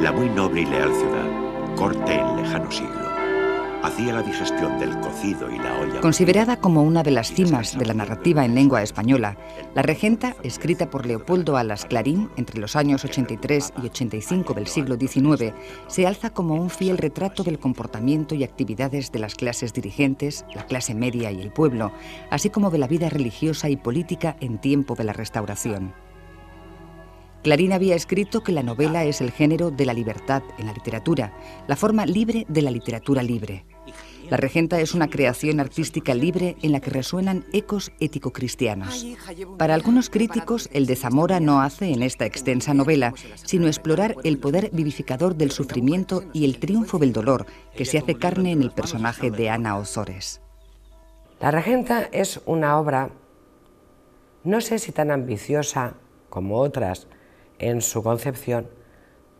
la muy noble y leal ciudad, corte en lejano siglo, hacía la digestión del cocido y la olla. Considerada como una de las cimas de la narrativa en lengua española, La Regenta, escrita por Leopoldo Alas Clarín entre los años 83 y 85 del siglo XIX, se alza como un fiel retrato del comportamiento y actividades de las clases dirigentes, la clase media y el pueblo, así como de la vida religiosa y política en tiempo de la Restauración. Clarín había escrito que la novela es el género de la libertad en la literatura, la forma libre de la literatura libre. La regenta es una creación artística libre en la que resuenan ecos ético-cristianos. Para algunos críticos, el de Zamora no hace en esta extensa novela, sino explorar el poder vivificador del sufrimiento y el triunfo del dolor que se hace carne en el personaje de Ana Ozores. La regenta es una obra, no sé si tan ambiciosa como otras, en su concepción,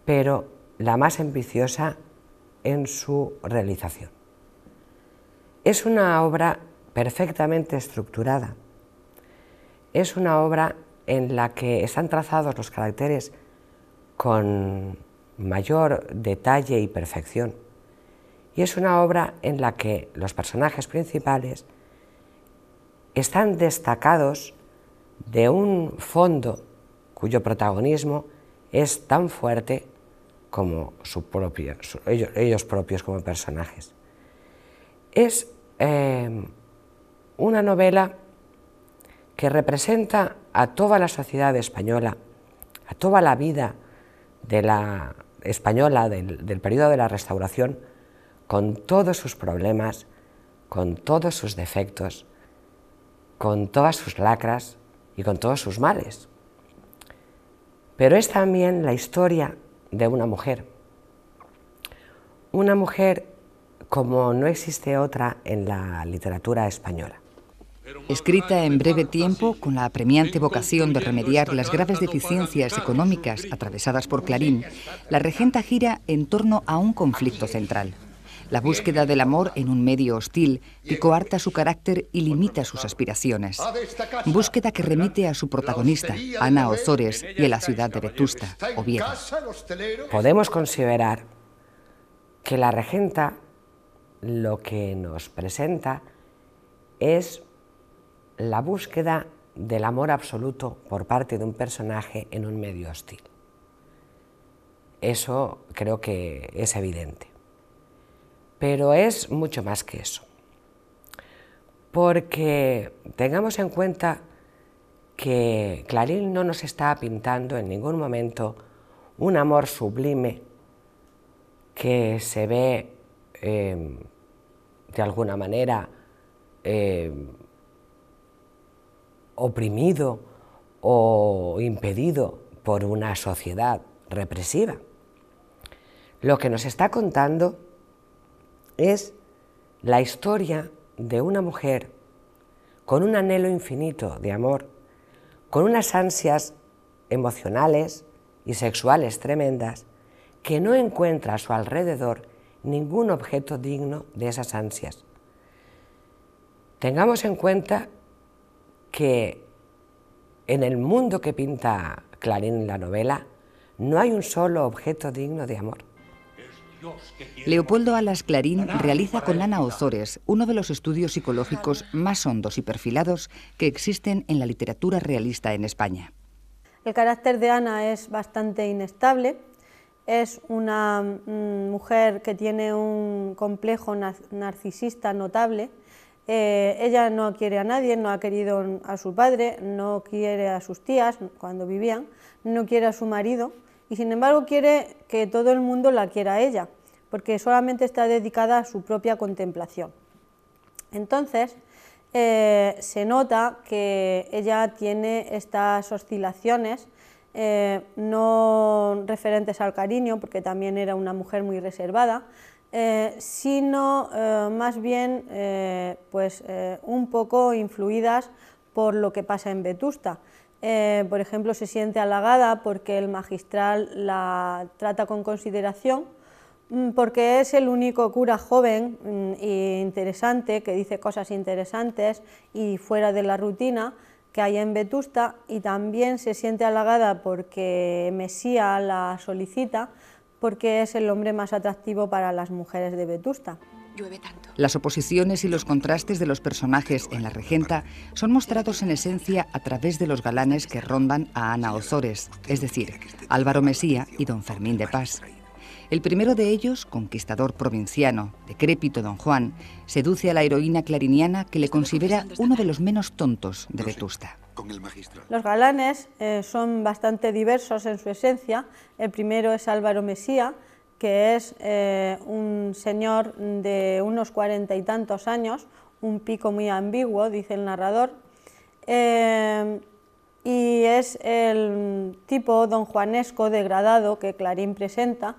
pero la más ambiciosa en su realización. Es una obra perfectamente estructurada. Es una obra en la que están trazados los caracteres con mayor detalle y perfección. Y es una obra en la que los personajes principales están destacados de un fondo cuyo protagonismo es tan fuerte como ellos, propios como personajes. Es em, una novela que representa a toda la sociedad española, a toda la vida de la española del, del periodo de la Restauración, con todos sus problemas, con todos sus defectos, con todas sus lacras y con todos sus males pero es también la historia de una mujer. Una mujer como no existe otra en la literatura española. Escrita en breve tiempo, con la apremiante vocación de remediar las graves deficiencias económicas atravesadas por Clarín, la regenta gira en torno a un conflicto central. La búsqueda del amor en un medio hostil que coarta su carácter y limita sus aspiraciones. Búsqueda que remite a su protagonista, Ana Ozores, y a la ciudad de Vetusta, Oviedo. Podemos considerar que la regenta lo que nos presenta es la búsqueda del amor absoluto por parte de un personaje en un medio hostil. Eso creo que es evidente. Pero es mucho más que eso. Porque tengamos en cuenta que Clarín no nos está pintando en ningún momento un amor sublime que se ve em, de alguna manera em, oprimido o impedido por una sociedad represiva. Lo que nos está contando es la historia de una mujer con un anhelo infinito de amor, con unas ansias emocionales y sexuales tremendas, que no encuentra a su alrededor ningún objeto digno de esas ansias. Tengamos en cuenta que en el mundo que pinta Clarín en la novela no hay un solo objeto digno de amor. Leopoldo Alas Clarín realiza con Ana Ozores uno de los estudios psicológicos más hondos y perfilados que existen en la literatura realista en España. El carácter de Ana es bastante inestable, es una mm, mujer que tiene un complejo narcisista notable. Eh, ella no quiere a nadie, no ha querido a su padre, no quiere a sus tías cuando vivían, no quiere a su marido y sin embargo quiere que todo el mundo la quiera a ella porque solamente está dedicada a su propia contemplación. Entonces, eh, se nota que ella tiene estas oscilaciones, eh, no referentes al cariño, porque también era una mujer muy reservada, eh, sino más bien pues, un poco influidas por lo que pasa en Vetusta. por ejemplo, se siente halagada porque el magistral la trata con consideración Mm, porque es el único cura joven e interesante que dice cosas interesantes y fuera de la rutina que hay en Vetusta y también se siente halagada porque Mesía la solicita porque es el hombre más atractivo para las mujeres de Vetusta. Las oposiciones y los contrastes de los personajes en La Regenta son mostrados en esencia a través de los galanes que rondan a Ana Ozores, es decir, Álvaro Mesía y don Fermín de Paz. El primero de ellos, conquistador provinciano, decrépito don Juan, seduce a la heroína clariniana que le considera este uno de los menos tontos de Vetusta. Los galanes eh, son bastante diversos en su esencia. El primero es Álvaro Mesía, que es eh, un señor de unos cuarenta y tantos años, un pico muy ambiguo, dice el narrador, eh, y es el tipo don juanesco degradado que Clarín presenta,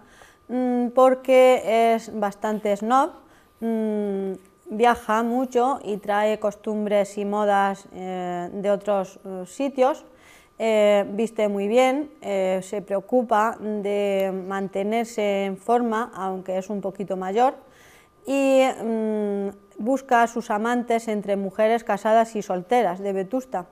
Mm, porque es bastante snob, mm, viaja mucho y trae costumbres y modas eh, de otros eh, sitios, eh, viste muy bien, se preocupa de mantenerse en forma, aunque es un poquito mayor, y mm, busca a sus amantes entre mujeres casadas y solteras de Vetusta.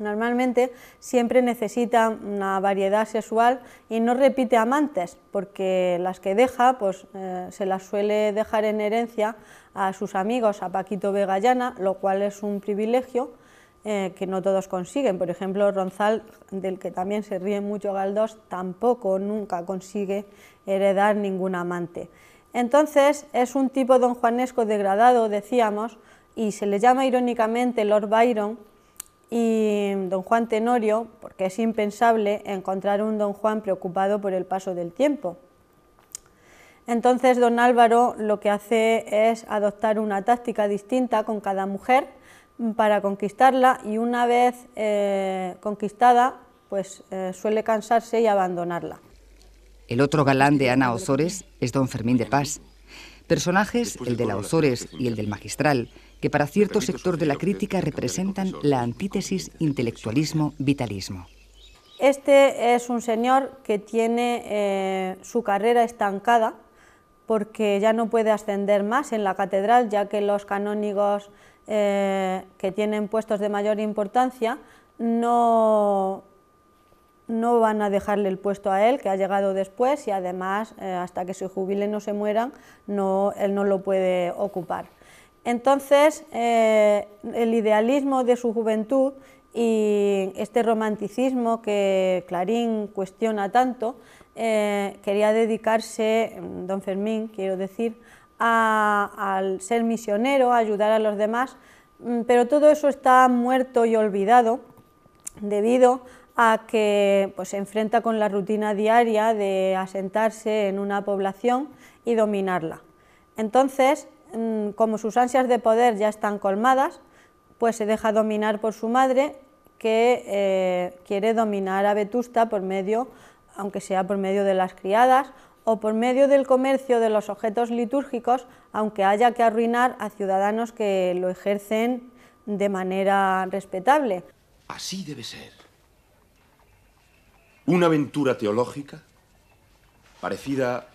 Normalmente siempre necesita una variedad sexual y no repite amantes, porque las que deja pues, eh, se las suele dejar en herencia a sus amigos, a Paquito Vegallana, lo cual es un privilegio eh, que no todos consiguen. Por ejemplo, Ronzal, del que también se ríe mucho Galdós, tampoco nunca consigue heredar ningún amante. Entonces, es un tipo don juanesco degradado, decíamos, y se le llama irónicamente Lord Byron y don Juan Tenorio, porque es impensable encontrar un don Juan preocupado por el paso del tiempo. Entonces don Álvaro lo que hace es adoptar una táctica distinta con cada mujer para conquistarla y una vez eh, conquistada pues eh, suele cansarse y abandonarla. El otro galán de Ana Osores es don Fermín de Paz. Personajes, el de la Osores y el del magistral, que para cierto sector de la crítica representan la antítesis intelectualismo-vitalismo. Este es un señor que tiene eh, su carrera estancada porque ya no puede ascender más en la catedral, ya que los canónigos eh, que tienen puestos de mayor importancia no, no van a dejarle el puesto a él, que ha llegado después, y además, eh, hasta que se jubile no se mueran, no, él no lo puede ocupar. Entonces, eh, el idealismo de su juventud y este romanticismo que Clarín cuestiona tanto, eh, quería dedicarse, mm, don Fermín, quiero decir, al ser misionero, a ayudar a los demás, mm, pero todo eso está muerto y olvidado debido a que pues, se enfrenta con la rutina diaria de asentarse en una población y dominarla. Entonces, Mm, como sus ansias de poder ya están colmadas, pues se deja dominar por su madre, que eh, quiere dominar a Vetusta por medio, aunque sea por medio de las criadas, o por medio del comercio de los objetos litúrgicos, aunque haya que arruinar a ciudadanos que lo ejercen de manera respetable. Así debe ser. Una aventura teológica parecida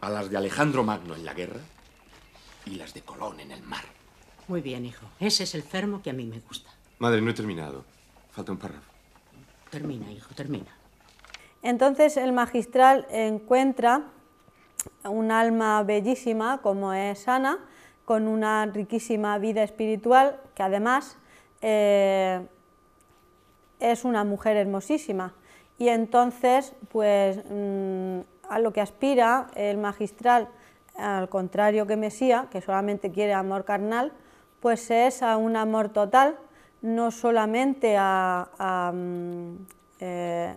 a las de Alejandro Magno en la guerra, y las de Colón en el mar. Muy bien, hijo. Ese es el fermo que a mí me gusta. Madre, no he terminado. Falta un párrafo. Termina, hijo, termina. Entonces el magistral encuentra un alma bellísima como es Ana, con una riquísima vida espiritual, que además eh, es una mujer hermosísima. Y entonces, pues mm, a lo que aspira el magistral al contrario que Mesía, que solamente quiere amor carnal, pues es a un amor total, no solamente a, mm, eh,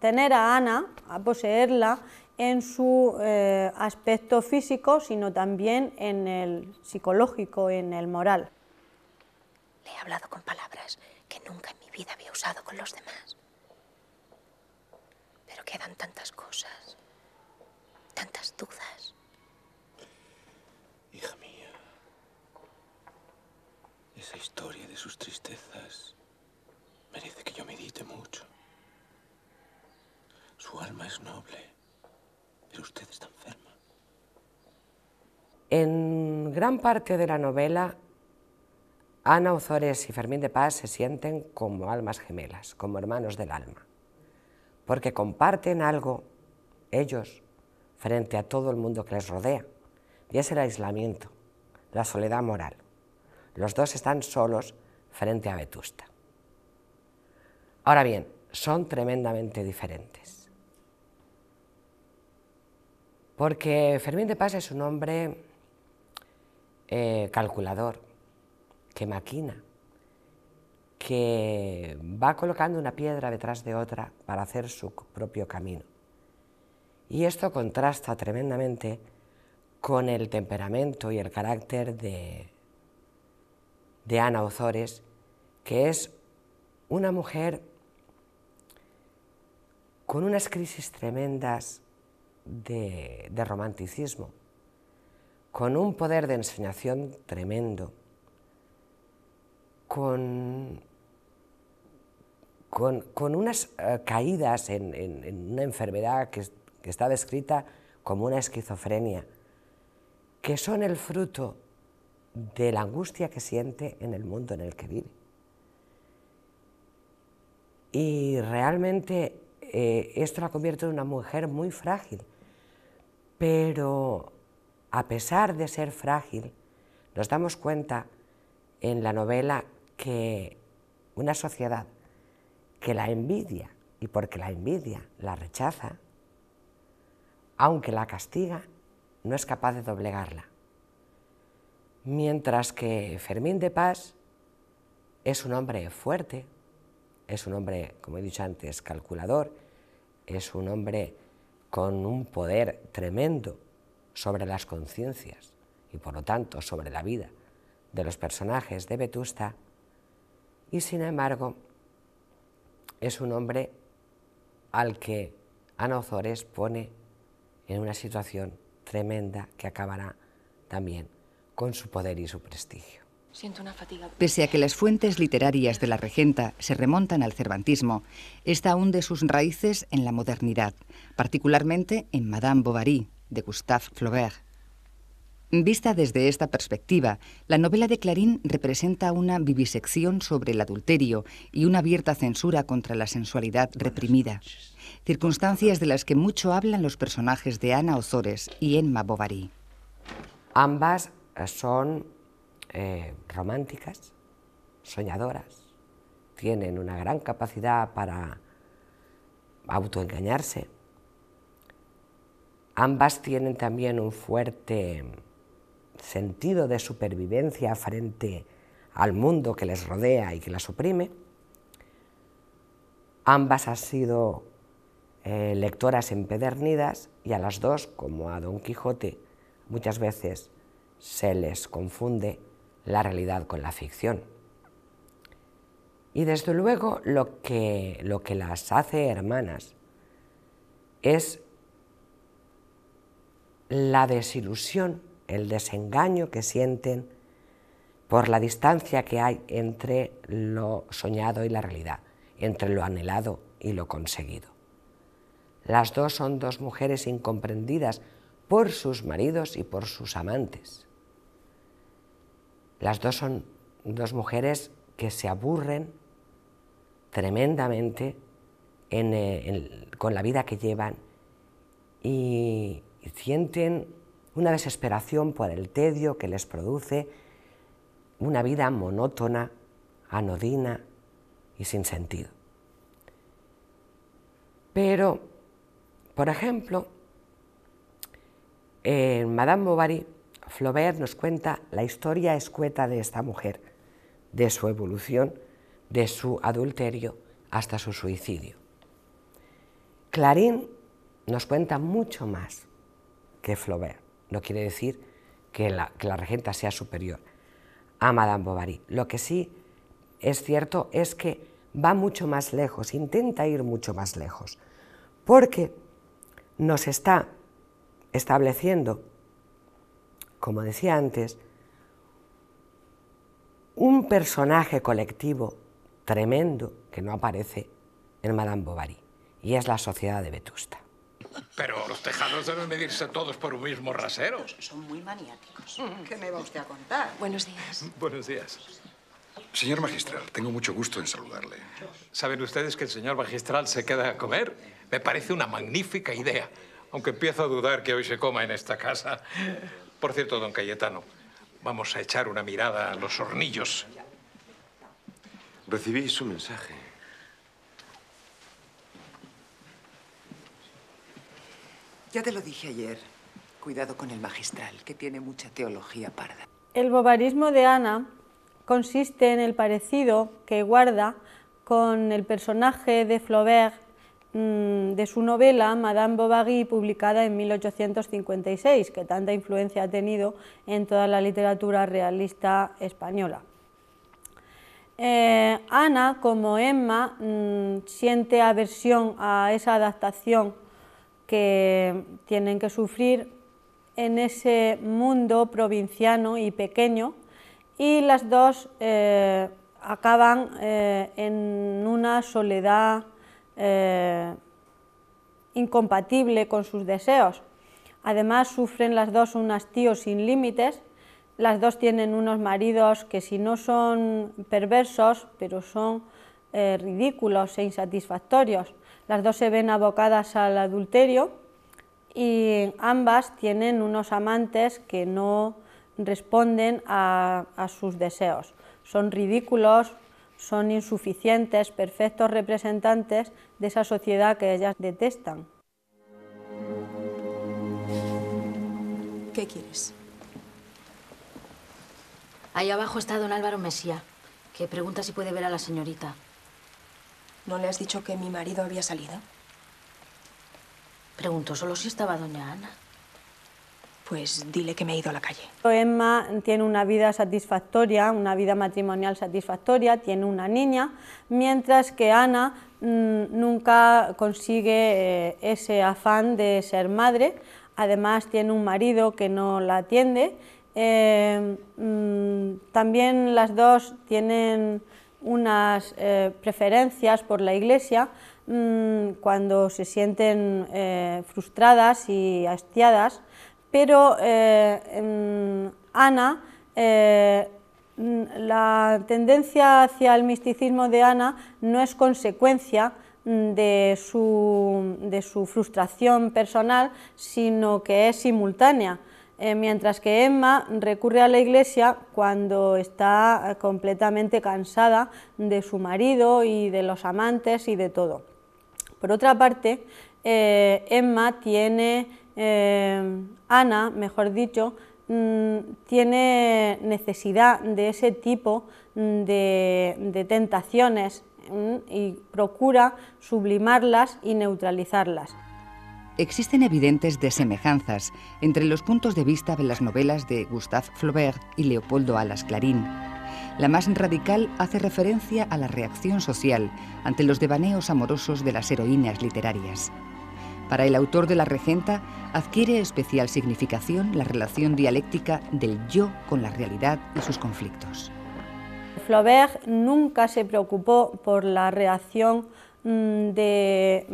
tener a Ana, a poseerla en su eh, aspecto físico, sino también en el psicológico, en el moral. Le he hablado con palabras que nunca en mi vida había usado con los demás. Pero quedan tantas cosas, tantas dudas. sus tristezas merece que yo medite mucho. Su alma es noble, pero usted está enferma. En gran parte de la novela, Ana Ozores y Fermín de Paz se sienten como almas gemelas, como hermanos del alma, porque comparten algo, ellos, frente a todo el mundo que les rodea, y es el aislamiento, la soledad moral. Los dos están solos frente a Vetusta. Ahora bien, son tremendamente diferentes. Porque Fermín de Paz es un hombre eh, calculador, que maquina, que va colocando una piedra detrás de otra para hacer su propio camino. Y esto contrasta tremendamente con el temperamento y el carácter de, de Ana Ozores, que es una mujer con unas crisis tremendas de, romanticismo, con un poder de enseñación tremendo, con, con, unas eh, caídas en, una enfermedad que está descrita como una esquizofrenia, que son el fruto de la angustia que siente en el mundo en el que vive. Y realmente eh, esto la convierte en una mujer muy frágil. Pero a pesar de ser frágil, nos damos cuenta en la novela que una sociedad que la envidia y porque la envidia la rechaza, aunque la castiga, no es capaz de doblegarla. Mientras que Fermín de Paz es un hombre fuerte, es un hombre, como he dicho antes, calculador, es un hombre con un poder tremendo sobre las conciencias y por lo tanto sobre la vida de los personajes de Vetusta, y sin embargo es un hombre al que Ana Ozores pone en una situación tremenda que acabará también con su poder y su prestigio. Pese a que las fuentes literarias de la regenta se remontan al cervantismo, esta hunde sus raíces en la modernidad, particularmente en Madame Bovary, de Gustave Flaubert. Vista desde esta perspectiva, la novela de Clarín representa una vivisección sobre el adulterio y una abierta censura contra la sensualidad reprimida, circunstancias de las que mucho hablan los personajes de Ana Ozores y Emma Bovary. Ambas son eh, románticas, soñadoras, tienen una gran capacidad para autoengañarse. Ambas tienen también un fuerte sentido de supervivencia frente al mundo que les rodea y que las oprime. Ambas han sido eh, lectoras empedernidas y a las dos, como a Don Quijote, muchas veces se les confunde la realidad con la ficción. Y desde luego lo que, lo que las hace hermanas es la desilusión, el desengaño que sienten por la distancia que hay entre lo soñado y la realidad, entre lo anhelado y lo conseguido. Las dos son dos mujeres incomprendidas por sus maridos y por sus amantes. Las dos son dos mujeres que se aburren tremendamente eh, con la vida que llevan y, sienten una desesperación por el tedio que les produce una vida monótona, anodina y sin sentido. Pero, por ejemplo, en eh, Madame Bovary Flaubert nos cuenta la historia escueta de esta mujer, de su evolución, de su adulterio hasta su suicidio. Clarín nos cuenta mucho más que Flaubert. No quiere decir que la, regenta sea superior a Madame Bovary. Lo que sí es cierto es que va mucho más lejos, intenta ir mucho más lejos, porque nos está estableciendo como decía antes, un personaje colectivo tremendo que no aparece en Madame Bovary, y es la sociedad de Vetusta. Pero los tejados deben medirse todos por un mismo rasero. Son muy maniáticos. Mm. ¿Qué me va usted a contar? Buenos días. Buenos días. Señor magistral, tengo mucho gusto en saludarle. ¿Saben ustedes que el señor magistral se queda a comer? Me parece una magnífica idea, aunque empiezo a dudar que hoy se coma en esta casa. Por cierto, don Cayetano, vamos a echar una mirada a los hornillos. Recibí su mensaje. Ya te lo dije ayer. Cuidado con el magistral, que tiene mucha teología parda. El bobarismo de Ana consiste en el parecido que guarda con el personaje de Flaubert Mm, de su novela Madame Bovary, publicada en 1856, que tanta influencia ha tenido en toda la literatura realista española. Eh, Ana, como Emma, mm, siente aversión a esa adaptación que tienen que sufrir en ese mundo provinciano y pequeño, y las dos eh, acaban eh, en una soledad eh, incompatible con sus deseos. Además, sufren las dos un hastío sin límites. Las dos tienen unos maridos que si no son perversos, pero son eh, ridículos e insatisfactorios. Las dos se ven abocadas al adulterio y ambas tienen unos amantes que no responden a, a sus deseos. Son ridículos, son insuficientes, perfectos representantes de esa sociedad que ellas detestan. ¿Qué quieres? Ahí abajo está don Álvaro Mesía, que pregunta si puede ver a la señorita. ¿No le has dicho que mi marido había salido? Pregunto solo si estaba doña Ana pues dile que me he ido a la calle. Emma tiene una vida satisfactoria, una vida matrimonial satisfactoria, tiene una niña, mientras que Ana mm, nunca consigue eh, ese afán de ser madre, además tiene un marido que no la atiende. Eh, mm, también las dos tienen unas eh, preferencias por la iglesia mm, cuando se sienten frustradas y hastiadas pero eh, em, Ana, eh, la tendencia hacia el misticismo de Ana no es consecuencia mm, de su, frustración personal, sino que es simultánea. Eh, mientras que Emma recurre a la iglesia cuando está completamente cansada de su marido y de los amantes y de todo. Por otra parte, Emma tiene eh, Ana, mejor dicho, mm, tiene necesidad de ese tipo mm, de, tentaciones mm, y procura sublimarlas y neutralizarlas. Existen evidentes desemejanzas entre los puntos de vista de las novelas de Gustave Flaubert y Leopoldo Alas Clarín. La más radical hace referencia a la reacción social ante los devaneos amorosos de las heroínas literarias. Para el autor de La Regenta, adquiere especial significación la relación dialéctica del yo con la realidad y sus conflictos. Flaubert nunca se preocupó por la reacción mm, de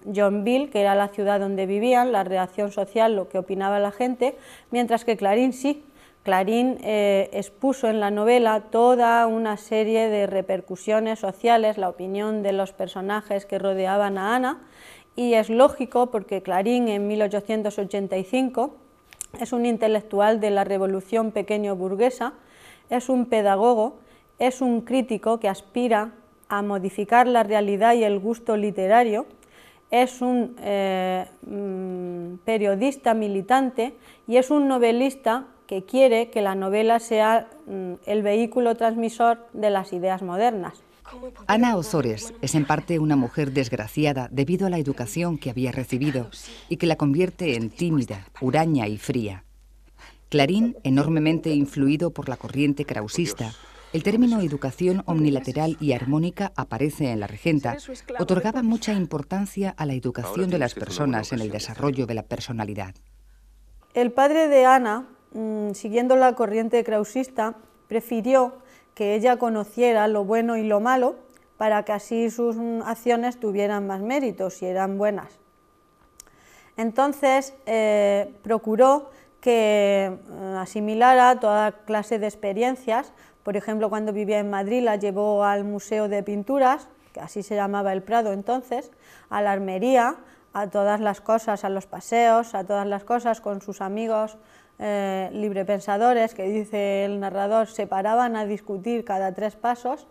mm, johnville que era la ciudad donde vivían, la reacción social, lo que opinaba la gente, mientras que Clarín sí. Clarín eh, expuso en la novela toda una serie de repercusiones sociales, la opinión de los personajes que rodeaban a Ana, y es lógico porque Clarín en 1885 es un intelectual de la revolución pequeño burguesa, es un pedagogo, es un crítico que aspira a modificar la realidad y el gusto literario, es un eh, mm, periodista militante y es un novelista que quiere que la novela sea mm, el vehículo transmisor de las ideas modernas. Ana Ozores es en parte una mujer desgraciada debido a la educación que había recibido y que la convierte en tímida, huraña y fría. Clarín, enormemente influido por la corriente krausista, el término educación omnilateral y armónica aparece en la regenta, otorgaba mucha importancia a la educación de las personas en el desarrollo de la personalidad. El padre de Ana, mm, siguiendo la corriente krausista, prefirió que ella conociera lo bueno y lo malo para que así sus acciones tuvieran más méritos y eran buenas. Entonces eh, procuró que eh, asimilara toda clase de experiencias. Por ejemplo, cuando vivía en Madrid la llevó al Museo de Pinturas, que así se llamaba el Prado entonces, a la armería, a todas las cosas, a los paseos, a todas las cosas con sus amigos, eh, librepensadores, que dice el narrador, se paraban a discutir cada tres pasos,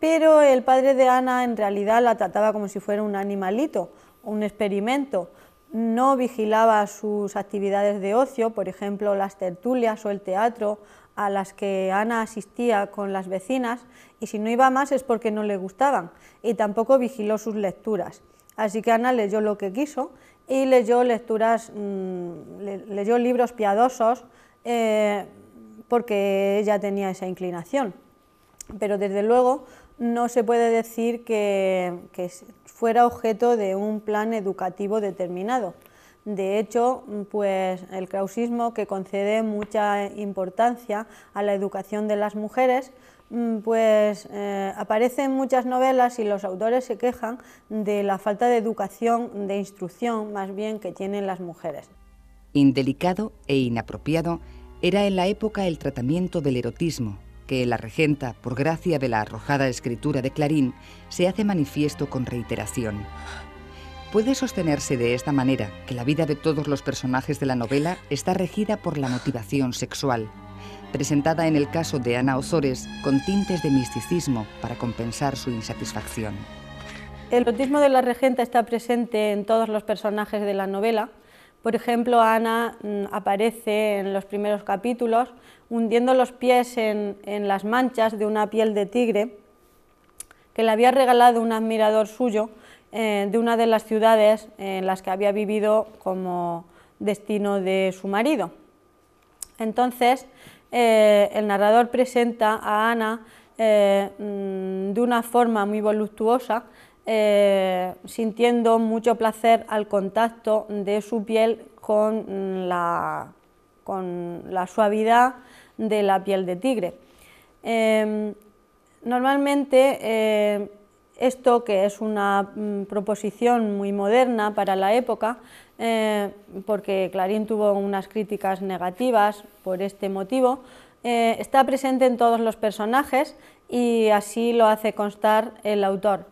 pero el padre de Ana en realidad la trataba como si fuera un animalito, un experimento. No vigilaba sus actividades de ocio, por ejemplo, las tertulias o el teatro, a las que Ana asistía con las vecinas, y si no iba más es porque no le gustaban, y tampoco vigiló sus lecturas. Así que Ana leyó lo que quiso y leyó lecturas, mm, leyó libros piadosos eh, porque ella tenía esa inclinación. Pero desde luego no se puede decir que, que fuera objeto de un plan educativo determinado. De hecho, pues el clausismo que concede mucha importancia a la educación de las mujeres Mm, pues eh, aparecen muchas novelas y los autores se quejan de la falta de educación, de instrucción más bien que tienen las mujeres. Indelicado e inapropiado era en la época el tratamiento del erotismo, que la regenta, por gracia de la arrojada escritura de Clarín, se hace manifiesto con reiteración. Puede sostenerse de esta manera que la vida de todos los personajes de la novela está regida por la motivación sexual presentada en el caso de Ana Osores con tintes de misticismo para compensar su insatisfacción. El erotismo de la regenta está presente en todos los personajes de la novela. Por ejemplo, Ana mm, aparece en los primeros capítulos hundiendo los pies en, las manchas de una piel de tigre que le había regalado un admirador suyo eh, de una de las ciudades en las que había vivido como destino de su marido. Entonces, eh, el narrador presenta a Ana eh, mm, de una forma muy voluptuosa, eh, sintiendo mucho placer al contacto de su piel con la, suavidad de la piel de tigre. Em, normalmente, esto, que es una mm, proposición muy moderna para la época, eh, porque Clarín tuvo unas críticas negativas por este motivo, eh, está presente en todos los personajes y así lo hace constar el autor.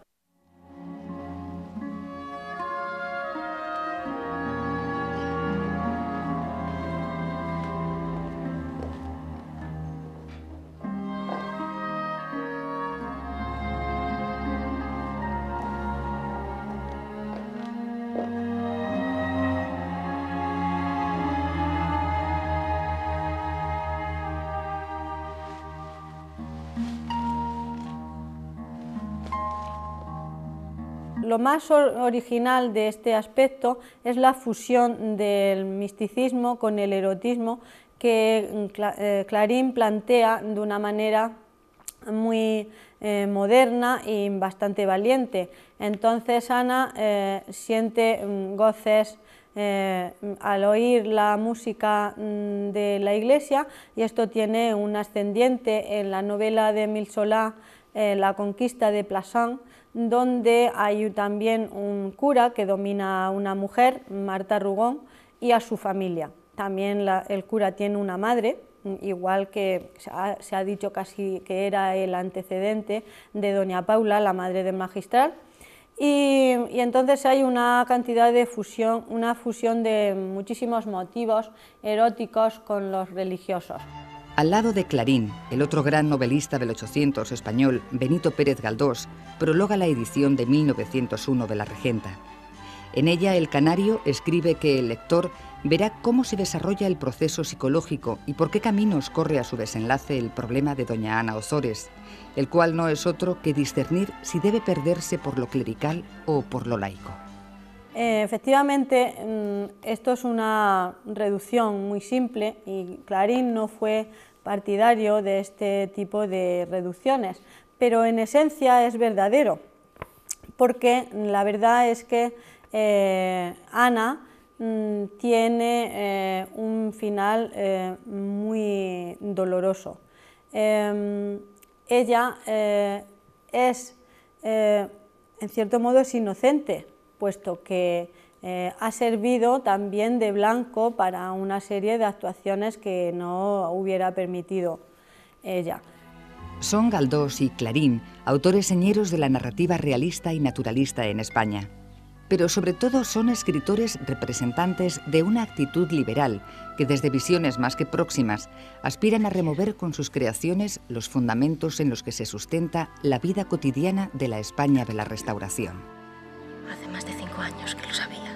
lo más original de este aspecto es la fusión del misticismo con el erotismo que mm, eh, Clarín plantea de una manera muy eh, moderna y bastante valiente. Entonces Ana eh, siente mm, goces al oír la música mm, de la iglesia y esto tiene un ascendiente en la novela de Solá, La conquista de Plassans, donde hay también un cura que domina a una mujer, Marta Rugón, y a su familia. También el cura tiene una madre, igual que se ha, dicho casi que era el antecedente de doña Paula, la madre del magistral, y, entonces hay una cantidad de fusión, una fusión de muchísimos motivos eróticos con los religiosos. Al lado de Clarín, el otro gran novelista del 800 español, Benito Pérez Galdós, prologa la edición de 1901 de La Regenta. En ella, el canario escribe que el lector verá cómo se desarrolla el proceso psicológico y por qué caminos corre a su desenlace el problema de doña Ana Ozores, el cual no es otro que discernir si debe perderse por lo clerical o por lo laico. Eh, efectivamente, mm, esto es una reducción muy simple y Clarín no fue partidario de este tipo de reducciones, pero en esencia es verdadero, porque la verdad es que eh, Ana mm, tiene eh, un final eh, muy doloroso. ella es, en cierto modo, es inocente, puesto que eh, ha servido también de blanco para una serie de actuaciones que no hubiera permitido ella. Son Galdós y Clarín, autores señeros de la narrativa realista y naturalista en España. Pero sobre todo son escritores representantes de una actitud liberal que desde visiones más que próximas aspiran a remover con sus creaciones los fundamentos en los que se sustenta la vida cotidiana de la España de la Restauración. Hace más de cinco años que lo sabía.